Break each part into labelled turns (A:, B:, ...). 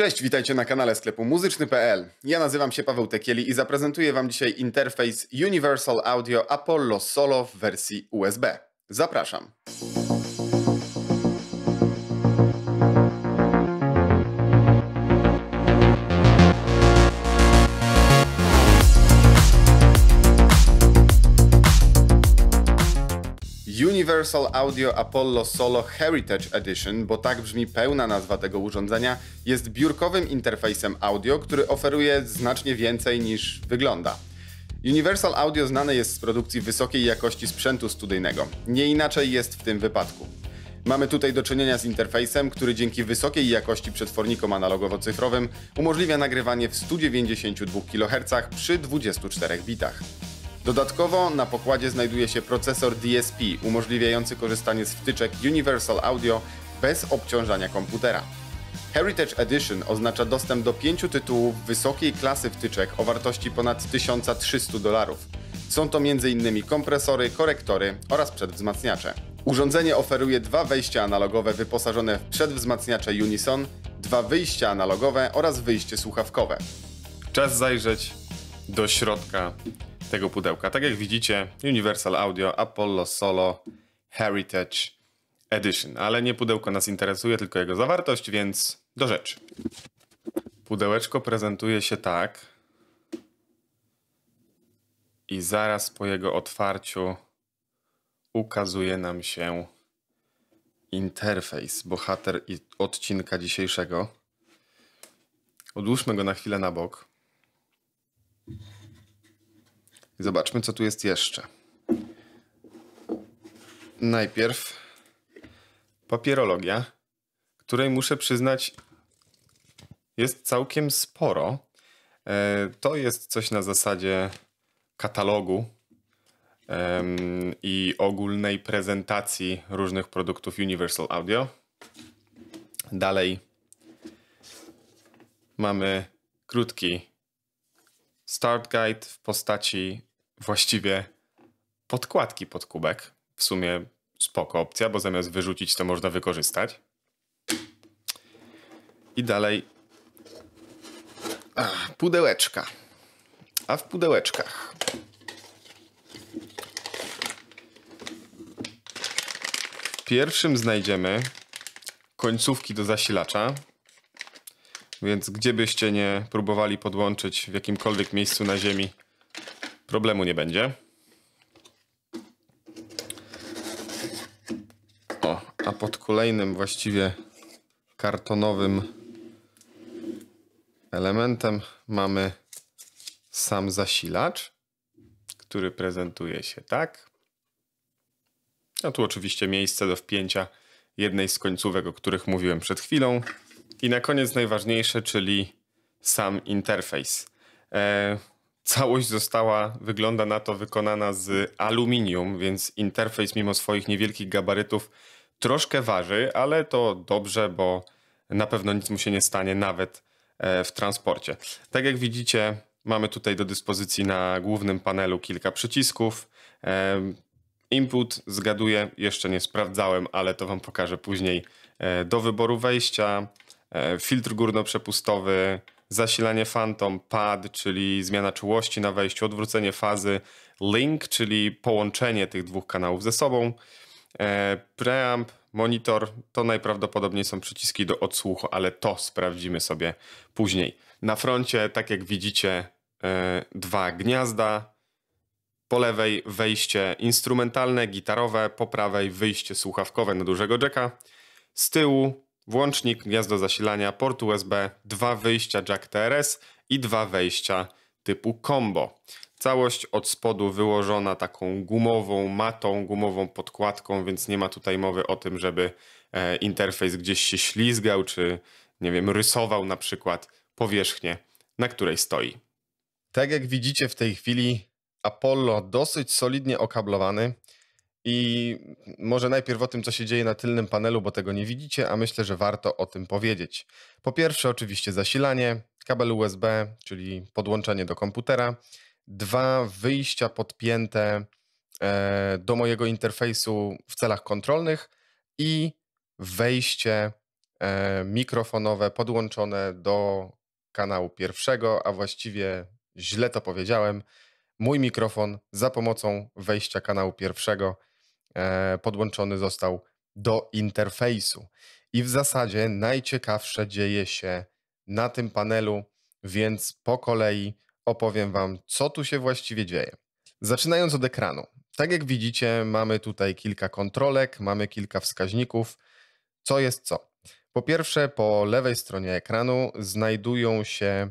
A: Cześć, witajcie na kanale sklepu muzyczny.pl. Ja nazywam się Paweł Tekieli i zaprezentuję Wam dzisiaj interfejs Universal Audio Apollo Solo w wersji USB. Zapraszam. Universal Audio Apollo Solo Heritage Edition, bo tak brzmi pełna nazwa tego urządzenia, jest biurkowym interfejsem audio, który oferuje znacznie więcej niż wygląda. Universal Audio znane jest z produkcji wysokiej jakości sprzętu studyjnego. Nie inaczej jest w tym wypadku. Mamy tutaj do czynienia z interfejsem, który dzięki wysokiej jakości przetwornikom analogowo-cyfrowym umożliwia nagrywanie w 192 kHz przy 24 bitach. Dodatkowo na pokładzie znajduje się procesor DSP umożliwiający korzystanie z wtyczek Universal Audio bez obciążania komputera. Heritage Edition oznacza dostęp do pięciu tytułów wysokiej klasy wtyczek o wartości ponad 1300 dolarów. Są to m.in. kompresory, korektory oraz przedwzmacniacze. Urządzenie oferuje dwa wejścia analogowe wyposażone w przedwzmacniacze Unison, dwa wyjścia analogowe oraz wyjście słuchawkowe. Czas zajrzeć do środka tego pudełka. Tak jak widzicie, Universal Audio, Apollo Solo, Heritage Edition. Ale nie pudełko nas interesuje, tylko jego zawartość, więc do rzeczy. Pudełeczko prezentuje się tak. I zaraz po jego otwarciu ukazuje nam się interfejs, bohater odcinka dzisiejszego. Odłóżmy go na chwilę na bok. I zobaczmy, co tu jest jeszcze. Najpierw papierologia, której muszę przyznać jest całkiem sporo. E, to jest coś na zasadzie katalogu i ogólnej prezentacji różnych produktów Universal Audio. Dalej mamy krótki start guide w postaci właściwie podkładki pod kubek. W sumie spoko opcja, bo zamiast wyrzucić to można wykorzystać. I dalej Ach, pudełeczka. A w pudełeczkach w pierwszym znajdziemy końcówki do zasilacza. Więc gdzie byście nie próbowali podłączyć w jakimkolwiek miejscu na ziemi Problemu nie będzie. O, a pod kolejnym właściwie kartonowym elementem mamy sam zasilacz, który prezentuje się tak. A tu oczywiście miejsce do wpięcia jednej z końcówek, o których mówiłem przed chwilą. I na koniec najważniejsze, czyli sam interfejs. E, Całość została, wygląda na to, wykonana z aluminium, więc interfejs, mimo swoich niewielkich gabarytów, troszkę waży, ale to dobrze, bo na pewno nic mu się nie stanie, nawet e, w transporcie. Tak jak widzicie, mamy tutaj do dyspozycji na głównym panelu kilka przycisków. E, input zgaduję, jeszcze nie sprawdzałem, ale to Wam pokażę później. E, do wyboru wejścia, filtr górnoprzepustowy, zasilanie Phantom, pad, czyli zmiana czułości na wejściu, odwrócenie fazy, link, czyli połączenie tych dwóch kanałów ze sobą, e, preamp, monitor, to najprawdopodobniej są przyciski do odsłuchu, ale to sprawdzimy sobie później. Na froncie, tak jak widzicie, e, dwa gniazda, po lewej wejście instrumentalne, gitarowe, po prawej wyjście słuchawkowe na dużego jacka, z tyłu włącznik, gniazdo zasilania, port USB, dwa wyjścia jack TRS i dwa wejścia typu combo. Całość od spodu wyłożona taką gumową matą, gumową podkładką, więc nie ma tutaj mowy o tym, żeby e, interfejs gdzieś się ślizgał, czy nie wiem, rysował na przykład powierzchnię, na której stoi. Tak jak widzicie w tej chwili, Apollo dosyć solidnie okablowany. I może najpierw o tym, co się dzieje na tylnym panelu, bo tego nie widzicie, a myślę, że warto o tym powiedzieć. Po pierwsze, oczywiście zasilanie, kabel USB, czyli podłączenie do komputera, dwa wyjścia podpięte e, do mojego interfejsu w celach kontrolnych i wejście e, mikrofonowe podłączone do kanału pierwszego, a właściwie źle to powiedziałem, mój mikrofon za pomocą wejścia kanału pierwszego E, podłączony został do interfejsu. I w zasadzie najciekawsze dzieje się na tym panelu, więc po kolei opowiem Wam, co tu się właściwie dzieje. Zaczynając od ekranu. Tak jak widzicie, mamy tutaj kilka kontrolek, mamy kilka wskaźników, co jest co. Po pierwsze, po lewej stronie ekranu znajdują się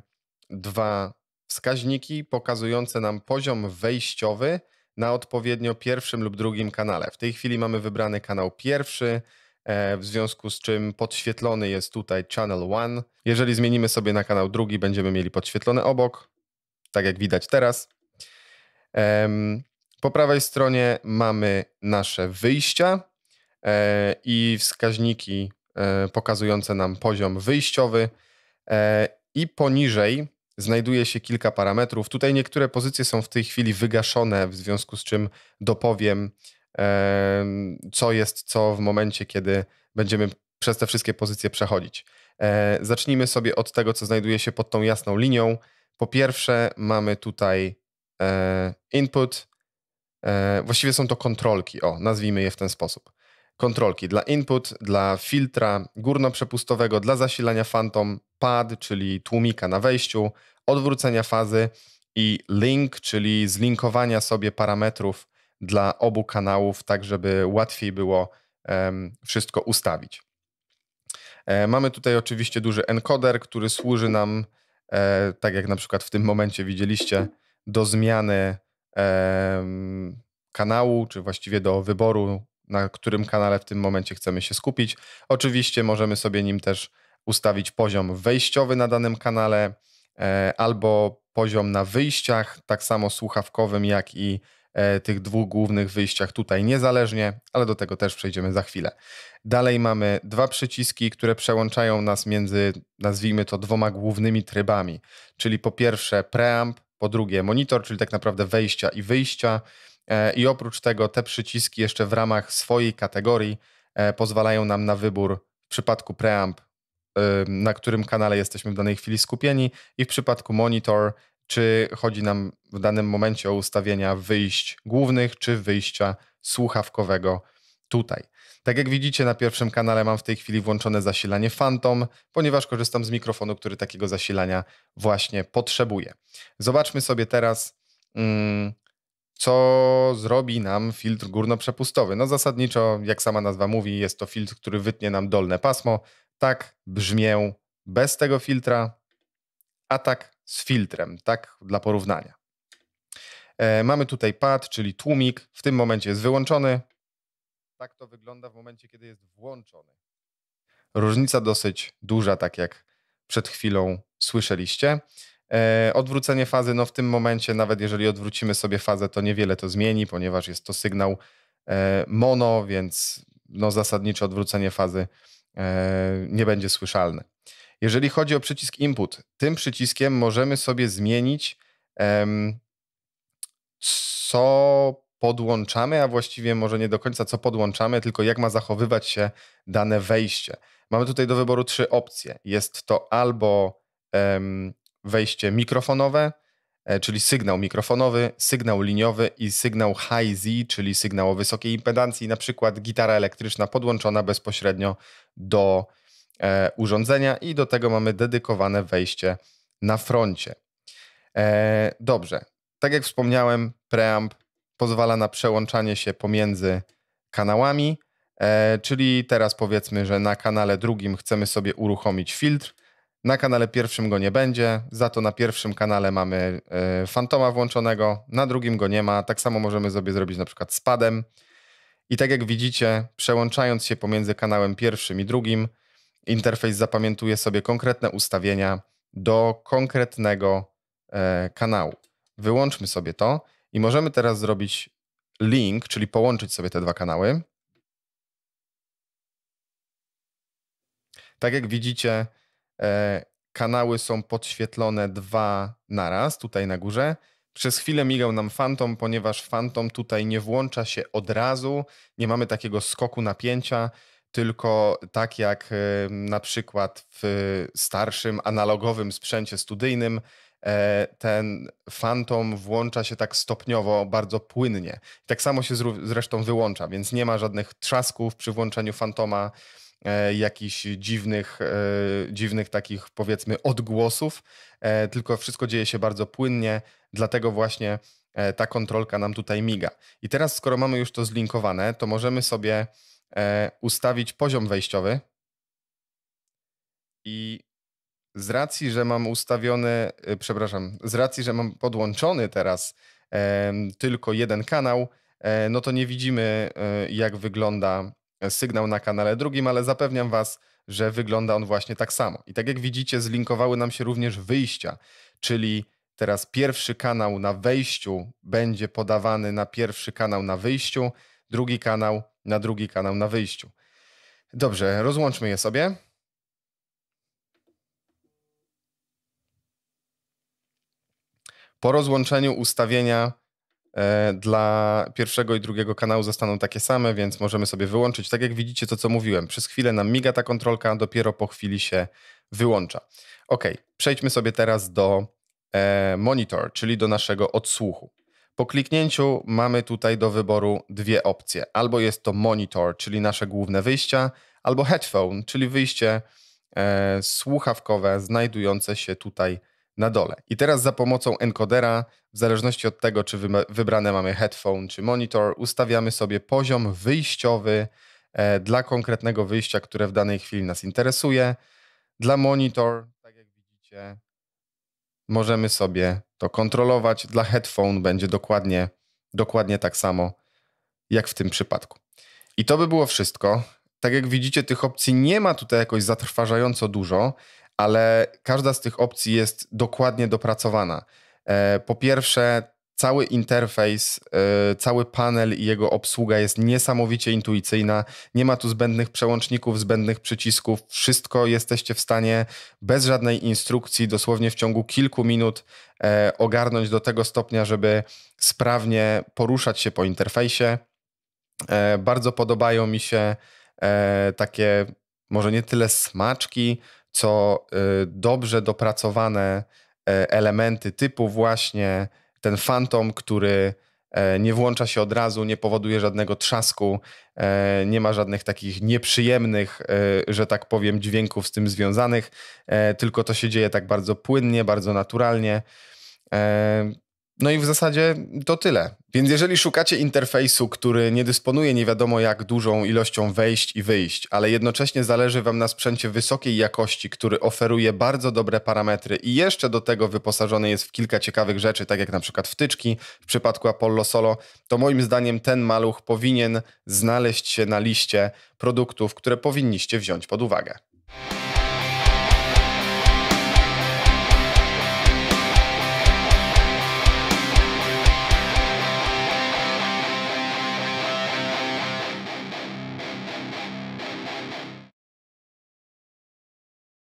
A: dwa wskaźniki pokazujące nam poziom wejściowy na odpowiednio pierwszym lub drugim kanale. W tej chwili mamy wybrany kanał pierwszy, e, w związku z czym podświetlony jest tutaj Channel One. Jeżeli zmienimy sobie na kanał drugi, będziemy mieli podświetlony obok, tak jak widać teraz. Po prawej stronie mamy nasze wyjścia e, i wskaźniki e, pokazujące nam poziom wyjściowy i poniżej znajduje się kilka parametrów. Tutaj niektóre pozycje są w tej chwili wygaszone, w związku z czym dopowiem, co jest co w momencie, kiedy będziemy przez te wszystkie pozycje przechodzić. E, zacznijmy sobie od tego, co znajduje się pod tą jasną linią. Po pierwsze, mamy tutaj e, input. E, właściwie są to kontrolki, o, nazwijmy je w ten sposób kontrolki dla input, dla filtra górno-przepustowego, dla zasilania Phantom Pad, czyli tłumika na wejściu, odwrócenia fazy i link, czyli zlinkowania sobie parametrów dla obu kanałów, tak żeby łatwiej było wszystko ustawić. E, mamy tutaj oczywiście duży encoder, który służy nam, e, tak jak na przykład w tym momencie widzieliście, do zmiany kanału, czy właściwie do wyboru na którym kanale w tym momencie chcemy się skupić. Oczywiście możemy sobie nim też ustawić poziom wejściowy na danym kanale e, albo poziom na wyjściach, tak samo słuchawkowym, jak i e, tych dwóch głównych wyjściach tutaj niezależnie, ale do tego też przejdziemy za chwilę. Dalej mamy dwa przyciski, które przełączają nas między, nazwijmy to, dwoma głównymi trybami, czyli po pierwsze preamp, po drugie monitor, czyli tak naprawdę wejścia i wyjścia. E, I oprócz tego te przyciski jeszcze w ramach swojej kategorii e, pozwalają nam na wybór w przypadku preamp, y, na którym kanale jesteśmy w danej chwili skupieni i w przypadku monitor, czy chodzi nam w danym momencie o ustawienia wyjść głównych czy wyjścia słuchawkowego tutaj. Tak jak widzicie, na pierwszym kanale mam w tej chwili włączone zasilanie Phantom, ponieważ korzystam z mikrofonu, który takiego zasilania właśnie potrzebuje. Zobaczmy sobie teraz, mm, co zrobi nam filtr górnoprzepustowy. No zasadniczo, jak sama nazwa mówi, jest to filtr, który wytnie nam dolne pasmo. Tak brzmię bez tego filtra, a tak z filtrem, tak dla porównania. E, mamy tutaj pad, czyli tłumik, w tym momencie jest wyłączony. Tak to wygląda w momencie, kiedy jest włączony. Różnica dosyć duża, tak jak przed chwilą słyszeliście. E, odwrócenie fazy, no w tym momencie, nawet jeżeli odwrócimy sobie fazę, to niewiele to zmieni, ponieważ jest to sygnał e, mono, więc no zasadniczo odwrócenie fazy e, nie będzie słyszalne. Jeżeli chodzi o przycisk input, tym przyciskiem możemy sobie zmienić, co podłączamy, a właściwie może nie do końca co podłączamy, tylko jak ma zachowywać się dane wejście. Mamy tutaj do wyboru trzy opcje. Jest to albo wejście mikrofonowe, e, czyli sygnał mikrofonowy, sygnał liniowy i sygnał high-Z, czyli sygnał o wysokiej impedancji, na przykład gitara elektryczna podłączona bezpośrednio do e, urządzenia i do tego mamy dedykowane wejście na froncie. E, dobrze, tak jak wspomniałem, preamp pozwala na przełączanie się pomiędzy kanałami, czyli teraz powiedzmy, że na kanale drugim chcemy sobie uruchomić filtr, na kanale pierwszym go nie będzie, za to na pierwszym kanale mamy e, Fantoma włączonego, na drugim go nie ma. Tak samo możemy sobie zrobić na przykład z padem. I tak jak widzicie, przełączając się pomiędzy kanałem pierwszym i drugim, interfejs zapamiętuje sobie konkretne ustawienia do konkretnego e, kanału. Wyłączmy sobie to i możemy teraz zrobić link, czyli połączyć sobie te dwa kanały. Tak jak widzicie, E, kanały są podświetlone dwa naraz, tutaj na górze. Przez chwilę migał nam Phantom, ponieważ Phantom tutaj nie włącza się od razu, nie mamy takiego skoku napięcia, tylko tak jak e, na przykład w starszym analogowym sprzęcie studyjnym, e, ten Phantom włącza się tak stopniowo, bardzo płynnie. Tak samo się zresztą wyłącza, więc nie ma żadnych trzasków przy włączeniu Fantoma E, jakichś dziwnych, e, dziwnych takich powiedzmy odgłosów, e, tylko wszystko dzieje się bardzo płynnie, dlatego właśnie ta kontrolka nam tutaj miga. I teraz, skoro mamy już to zlinkowane, to możemy sobie ustawić poziom wejściowy. I z racji, że mam ustawiony, przepraszam, z racji, że mam podłączony teraz tylko jeden kanał, no to nie widzimy, jak wygląda sygnał na kanale drugim, ale zapewniam Was, że wygląda on właśnie tak samo. I tak jak widzicie, zlinkowały nam się również wyjścia, czyli teraz pierwszy kanał na wejściu będzie podawany na pierwszy kanał na wyjściu, drugi kanał na drugi kanał na wyjściu. Dobrze, rozłączmy je sobie. Po rozłączeniu ustawienia E, dla pierwszego i drugiego kanału zostaną takie same, więc możemy sobie wyłączyć. Tak jak widzicie, to co mówiłem, przez chwilę nam miga ta kontrolka, dopiero po chwili się wyłącza. Ok, przejdźmy sobie teraz do e, monitor, czyli do naszego odsłuchu. Po kliknięciu mamy tutaj do wyboru dwie opcje. Albo jest to monitor, czyli nasze główne wyjścia, albo headphone, czyli wyjście e, słuchawkowe znajdujące się tutaj na dole. I teraz za pomocą encodera, w zależności od tego, czy wybrane mamy headphone czy monitor, ustawiamy sobie poziom wyjściowy e, dla konkretnego wyjścia, które w danej chwili nas interesuje. Dla monitor, tak jak widzicie, możemy sobie to kontrolować. Dla headphone będzie dokładnie, dokładnie tak samo jak w tym przypadku. I to by było wszystko. Tak jak widzicie, tych opcji nie ma tutaj jakoś zatrważająco dużo, ale każda z tych opcji jest dokładnie dopracowana. E, po pierwsze, cały interfejs, e, cały panel i jego obsługa jest niesamowicie intuicyjna. Nie ma tu zbędnych przełączników, zbędnych przycisków. Wszystko jesteście w stanie bez żadnej instrukcji, dosłownie w ciągu kilku minut, e, ogarnąć do tego stopnia, żeby sprawnie poruszać się po interfejsie. Bardzo podobają mi się takie, może nie tyle smaczki, co y, dobrze dopracowane e, elementy typu właśnie ten fantom, który e, nie włącza się od razu, nie powoduje żadnego trzasku, e, nie ma żadnych takich nieprzyjemnych, że tak powiem, dźwięków z tym związanych, tylko to się dzieje tak bardzo płynnie, bardzo naturalnie. No i w zasadzie to tyle. Więc jeżeli szukacie interfejsu, który nie dysponuje nie wiadomo jak dużą ilością wejść i wyjść, ale jednocześnie zależy Wam na sprzęcie wysokiej jakości, który oferuje bardzo dobre parametry i jeszcze do tego wyposażony jest w kilka ciekawych rzeczy, tak jak na przykład wtyczki w przypadku Apollo Solo, to moim zdaniem ten maluch powinien znaleźć się na liście produktów, które powinniście wziąć pod uwagę.